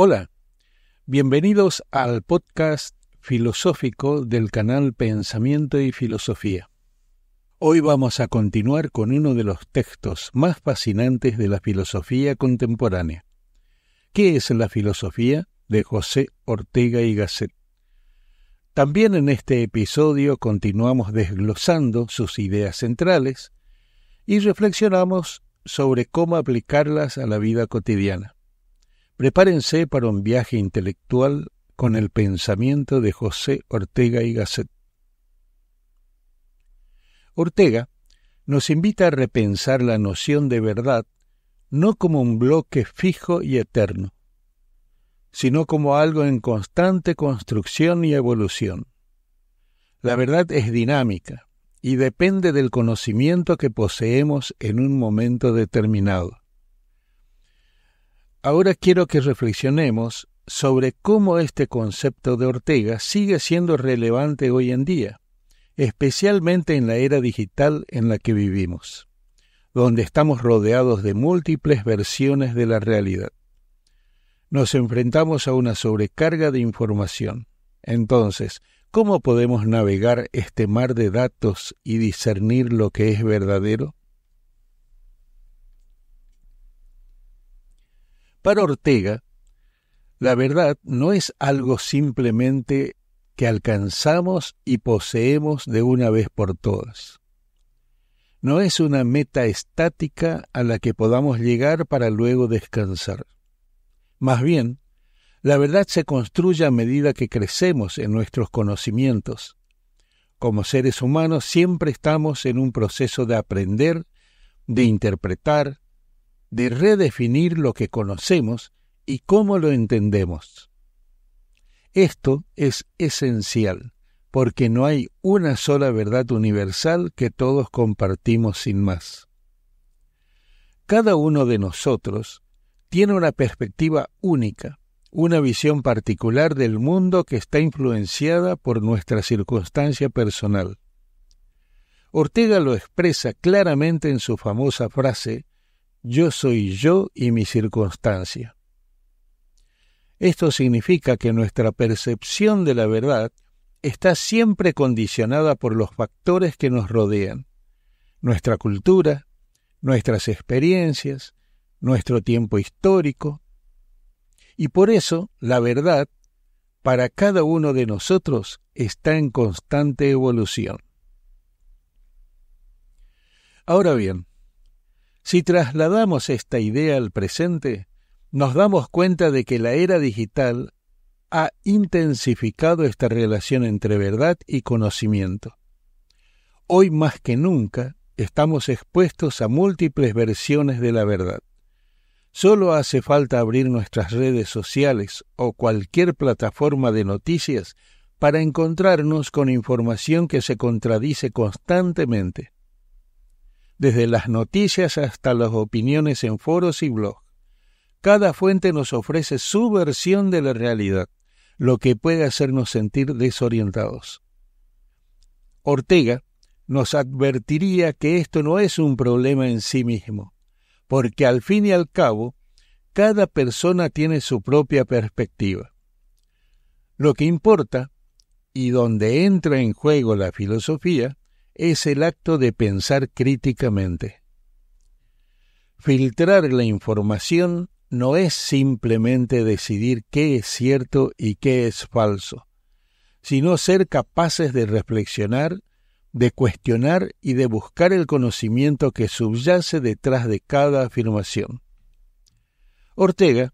Hola, bienvenidos al podcast filosófico del canal Pensamiento y Filosofía. Hoy vamos a continuar con uno de los textos más fascinantes de la filosofía contemporánea. ¿Qué es la filosofía? de José Ortega y Gasset. También en este episodio continuamos desglosando sus ideas centrales y reflexionamos sobre cómo aplicarlas a la vida cotidiana. Prepárense para un viaje intelectual con el pensamiento de José Ortega y Gasset. Ortega nos invita a repensar la noción de verdad no como un bloque fijo y eterno, sino como algo en constante construcción y evolución. La verdad es dinámica y depende del conocimiento que poseemos en un momento determinado. Ahora quiero que reflexionemos sobre cómo este concepto de Ortega sigue siendo relevante hoy en día, especialmente en la era digital en la que vivimos, donde estamos rodeados de múltiples versiones de la realidad. Nos enfrentamos a una sobrecarga de información. Entonces, ¿cómo podemos navegar este mar de datos y discernir lo que es verdadero? Para Ortega, la verdad no es algo simplemente que alcanzamos y poseemos de una vez por todas. No es una meta estática a la que podamos llegar para luego descansar. Más bien, la verdad se construye a medida que crecemos en nuestros conocimientos. Como seres humanos siempre estamos en un proceso de aprender, de interpretar, de redefinir lo que conocemos y cómo lo entendemos. Esto es esencial, porque no hay una sola verdad universal que todos compartimos sin más. Cada uno de nosotros tiene una perspectiva única, una visión particular del mundo que está influenciada por nuestra circunstancia personal. Ortega lo expresa claramente en su famosa frase yo soy yo y mi circunstancia. Esto significa que nuestra percepción de la verdad está siempre condicionada por los factores que nos rodean, nuestra cultura, nuestras experiencias, nuestro tiempo histórico, y por eso la verdad para cada uno de nosotros está en constante evolución. Ahora bien, si trasladamos esta idea al presente, nos damos cuenta de que la era digital ha intensificado esta relación entre verdad y conocimiento. Hoy más que nunca estamos expuestos a múltiples versiones de la verdad. Solo hace falta abrir nuestras redes sociales o cualquier plataforma de noticias para encontrarnos con información que se contradice constantemente desde las noticias hasta las opiniones en foros y blogs. Cada fuente nos ofrece su versión de la realidad, lo que puede hacernos sentir desorientados. Ortega nos advertiría que esto no es un problema en sí mismo, porque al fin y al cabo, cada persona tiene su propia perspectiva. Lo que importa, y donde entra en juego la filosofía, es el acto de pensar críticamente. Filtrar la información no es simplemente decidir qué es cierto y qué es falso, sino ser capaces de reflexionar, de cuestionar y de buscar el conocimiento que subyace detrás de cada afirmación. Ortega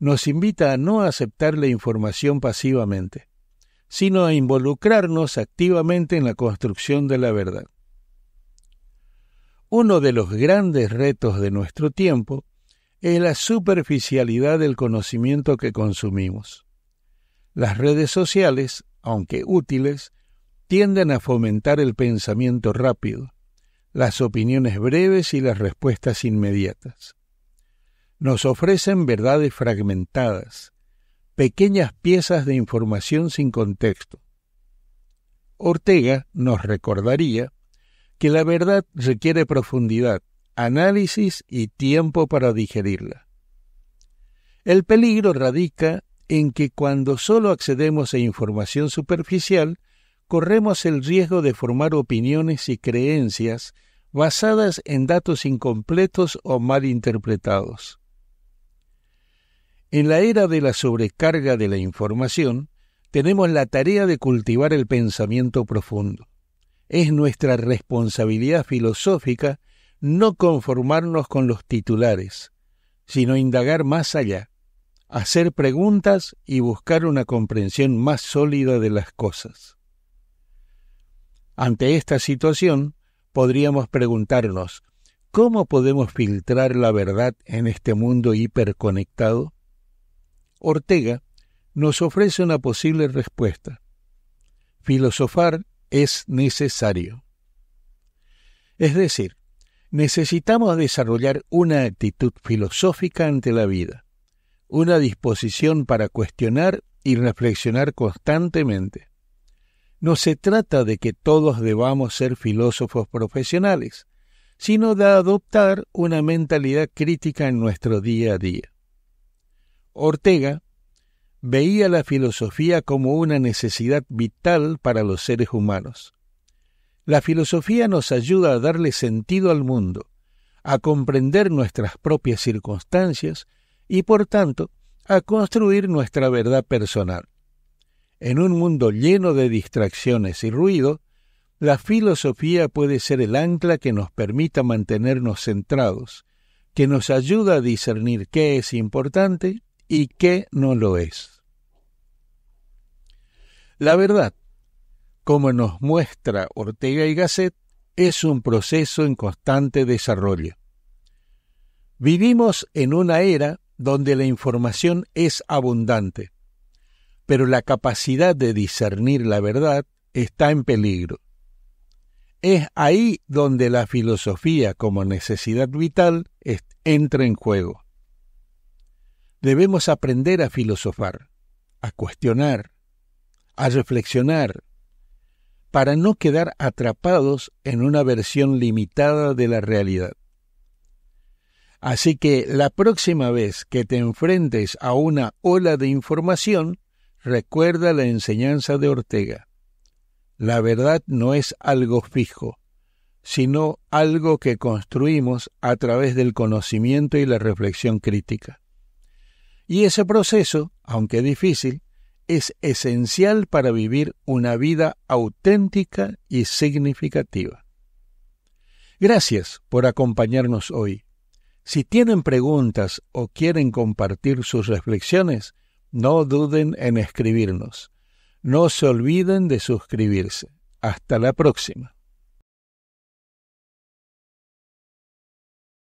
nos invita a no aceptar la información pasivamente, sino a involucrarnos activamente en la construcción de la verdad. Uno de los grandes retos de nuestro tiempo es la superficialidad del conocimiento que consumimos. Las redes sociales, aunque útiles, tienden a fomentar el pensamiento rápido, las opiniones breves y las respuestas inmediatas. Nos ofrecen verdades fragmentadas, pequeñas piezas de información sin contexto. Ortega nos recordaría que la verdad requiere profundidad, análisis y tiempo para digerirla. El peligro radica en que cuando solo accedemos a información superficial, corremos el riesgo de formar opiniones y creencias basadas en datos incompletos o mal interpretados. En la era de la sobrecarga de la información, tenemos la tarea de cultivar el pensamiento profundo. Es nuestra responsabilidad filosófica no conformarnos con los titulares, sino indagar más allá, hacer preguntas y buscar una comprensión más sólida de las cosas. Ante esta situación, podríamos preguntarnos, ¿cómo podemos filtrar la verdad en este mundo hiperconectado? Ortega nos ofrece una posible respuesta. Filosofar es necesario. Es decir, necesitamos desarrollar una actitud filosófica ante la vida, una disposición para cuestionar y reflexionar constantemente. No se trata de que todos debamos ser filósofos profesionales, sino de adoptar una mentalidad crítica en nuestro día a día. Ortega veía la filosofía como una necesidad vital para los seres humanos. La filosofía nos ayuda a darle sentido al mundo, a comprender nuestras propias circunstancias y, por tanto, a construir nuestra verdad personal. En un mundo lleno de distracciones y ruido, la filosofía puede ser el ancla que nos permita mantenernos centrados, que nos ayuda a discernir qué es importante y qué no lo es. La verdad, como nos muestra Ortega y Gasset, es un proceso en constante desarrollo. Vivimos en una era donde la información es abundante, pero la capacidad de discernir la verdad está en peligro. Es ahí donde la filosofía como necesidad vital entra en juego. Debemos aprender a filosofar, a cuestionar, a reflexionar, para no quedar atrapados en una versión limitada de la realidad. Así que la próxima vez que te enfrentes a una ola de información, recuerda la enseñanza de Ortega. La verdad no es algo fijo, sino algo que construimos a través del conocimiento y la reflexión crítica. Y ese proceso, aunque difícil, es esencial para vivir una vida auténtica y significativa. Gracias por acompañarnos hoy. Si tienen preguntas o quieren compartir sus reflexiones, no duden en escribirnos. No se olviden de suscribirse. Hasta la próxima.